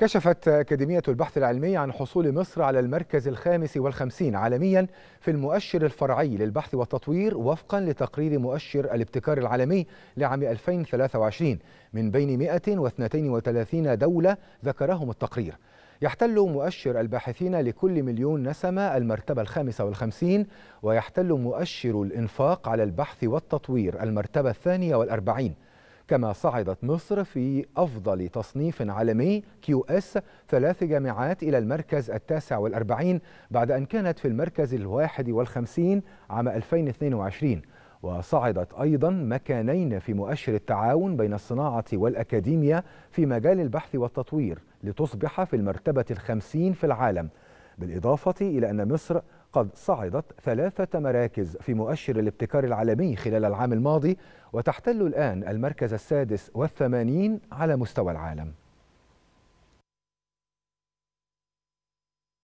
كشفت أكاديمية البحث العلمي عن حصول مصر على المركز الخامس والخمسين عالميا في المؤشر الفرعي للبحث والتطوير وفقا لتقرير مؤشر الابتكار العالمي لعام 2023 من بين 132 دولة ذكرهم التقرير يحتل مؤشر الباحثين لكل مليون نسمة المرتبة الخامسة والخمسين ويحتل مؤشر الإنفاق على البحث والتطوير المرتبة الثانية والأربعين كما صعدت مصر في أفضل تصنيف عالمي كيو اس ثلاث جامعات إلى المركز التاسع والأربعين بعد أن كانت في المركز الواحد والخمسين عام 2022 وصعدت أيضا مكانين في مؤشر التعاون بين الصناعة والأكاديمية في مجال البحث والتطوير لتصبح في المرتبة الخمسين في العالم بالإضافة إلى أن مصر قد صعدت ثلاثة مراكز في مؤشر الابتكار العالمي خلال العام الماضي وتحتل الآن المركز السادس والثمانين على مستوى العالم